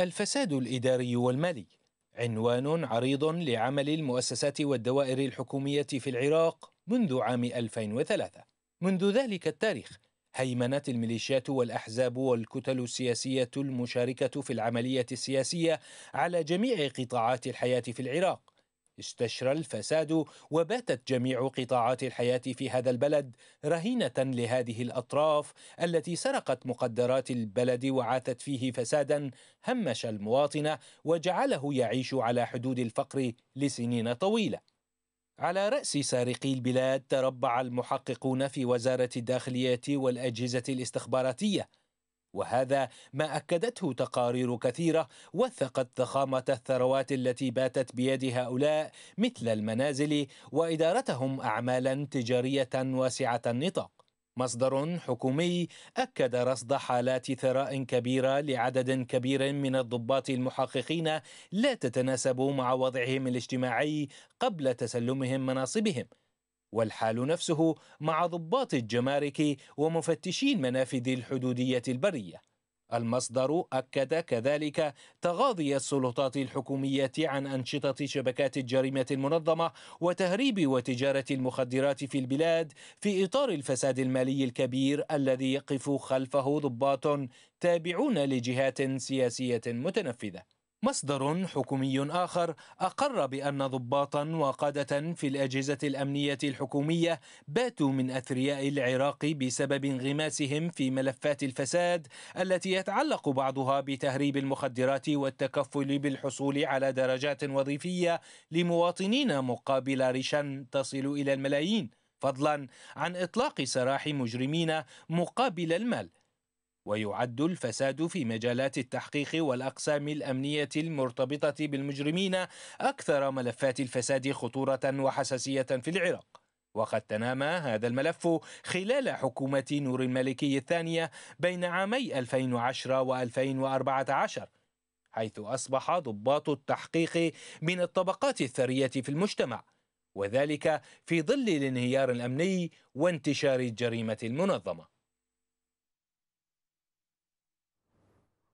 الفساد الإداري والمالي عنوان عريض لعمل المؤسسات والدوائر الحكومية في العراق منذ عام 2003 منذ ذلك التاريخ هيمنت الميليشيات والأحزاب والكتل السياسية المشاركة في العملية السياسية على جميع قطاعات الحياة في العراق استشرى الفساد وباتت جميع قطاعات الحياة في هذا البلد رهينة لهذه الأطراف التي سرقت مقدرات البلد وعاثت فيه فسادا همش المواطن وجعله يعيش على حدود الفقر لسنين طويلة. على رأس سارقي البلاد تربع المحققون في وزارة الداخلية والأجهزة الاستخباراتية وهذا ما اكدته تقارير كثيره وثقت ضخامه الثروات التي باتت بيد هؤلاء مثل المنازل وادارتهم اعمالا تجاريه واسعه النطاق مصدر حكومي اكد رصد حالات ثراء كبيره لعدد كبير من الضباط المحققين لا تتناسب مع وضعهم الاجتماعي قبل تسلمهم مناصبهم والحال نفسه مع ضباط الجمارك ومفتشين منافذ الحدودية البرية المصدر أكد كذلك تغاضي السلطات الحكومية عن أنشطة شبكات الجريمة المنظمة وتهريب وتجارة المخدرات في البلاد في إطار الفساد المالي الكبير الذي يقف خلفه ضباط تابعون لجهات سياسية متنفذة مصدر حكومي آخر أقر بأن ضباطا وقادة في الأجهزة الأمنية الحكومية باتوا من أثرياء العراق بسبب انغماسهم في ملفات الفساد التي يتعلق بعضها بتهريب المخدرات والتكفل بالحصول على درجات وظيفية لمواطنين مقابل رشا تصل إلى الملايين فضلا عن إطلاق سراح مجرمين مقابل المال ويعد الفساد في مجالات التحقيق والاقسام الامنيه المرتبطه بالمجرمين اكثر ملفات الفساد خطوره وحساسيه في العراق وقد تنامى هذا الملف خلال حكومة نور الملكي الثانية بين عامي 2010 و 2014 حيث أصبح ضباط التحقيق من الطبقات الثرية في المجتمع وذلك في ظل الانهيار الأمني وانتشار الجريمة المنظمة